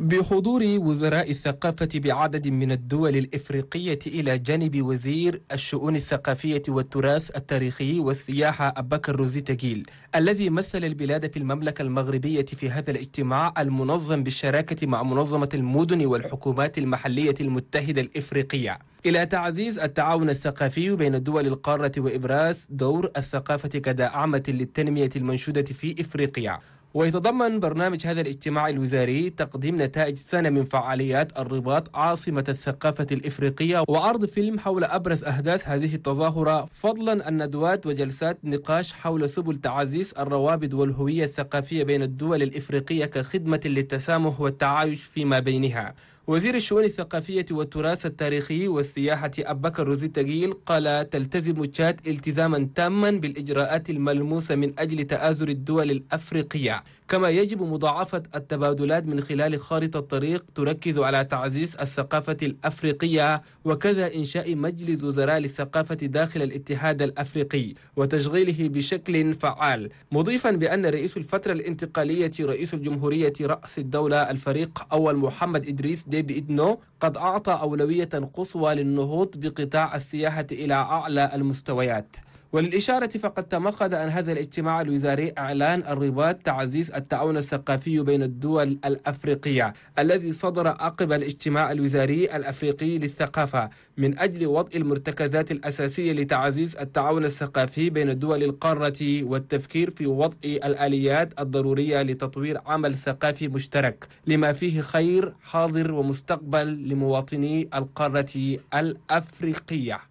بحضور وزراء الثقافة بعدد من الدول الإفريقية إلى جانب وزير الشؤون الثقافية والتراث التاريخي والسياحة أبكر روزي تجيل الذي مثل البلاد في المملكة المغربية في هذا الاجتماع المنظم بالشراكة مع منظمة المدن والحكومات المحلية المتحدة الإفريقية إلى تعزيز التعاون الثقافي بين دول القارة وإبراز دور الثقافة كداعمة للتنمية المنشودة في إفريقيا ويتضمن برنامج هذا الاجتماع الوزاري تقديم نتائج سنة من فعاليات الرباط عاصمة الثقافة الإفريقية وعرض فيلم حول أبرز أهداف هذه التظاهرة فضلا أن ندوات وجلسات نقاش حول سبل تعزيز الروابط والهوية الثقافية بين الدول الإفريقية كخدمة للتسامح والتعايش فيما بينها وزير الشؤون الثقافية والتراث التاريخي والسياحة أبو بكر روزي تقيل قال تلتزم تشاد التزاما تاما بالإجراءات الملموسة من أجل تآزر الدول الأفريقية كما يجب مضاعفة التبادلات من خلال خارطة طريق تركز على تعزيز الثقافة الأفريقية وكذا إنشاء مجلس وزراء للثقافة داخل الاتحاد الأفريقي وتشغيله بشكل فعال مضيفا بأن رئيس الفترة الانتقالية رئيس الجمهورية رأس الدولة الفريق أول محمد إدريس ديبي إدنو قد أعطى أولوية قصوى للنهوض بقطاع السياحة إلى أعلى المستويات وللإشارة فقد تمخض عن هذا الاجتماع الوزاري إعلان الرباط تعزيز التعاون الثقافي بين الدول الأفريقية الذي صدر عقب الاجتماع الوزاري الأفريقي للثقافة من أجل وضع المرتكزات الأساسية لتعزيز التعاون الثقافي بين دول القارة والتفكير في وضع الآليات الضرورية لتطوير عمل ثقافي مشترك لما فيه خير حاضر ومستقبل لمواطني القارة الأفريقية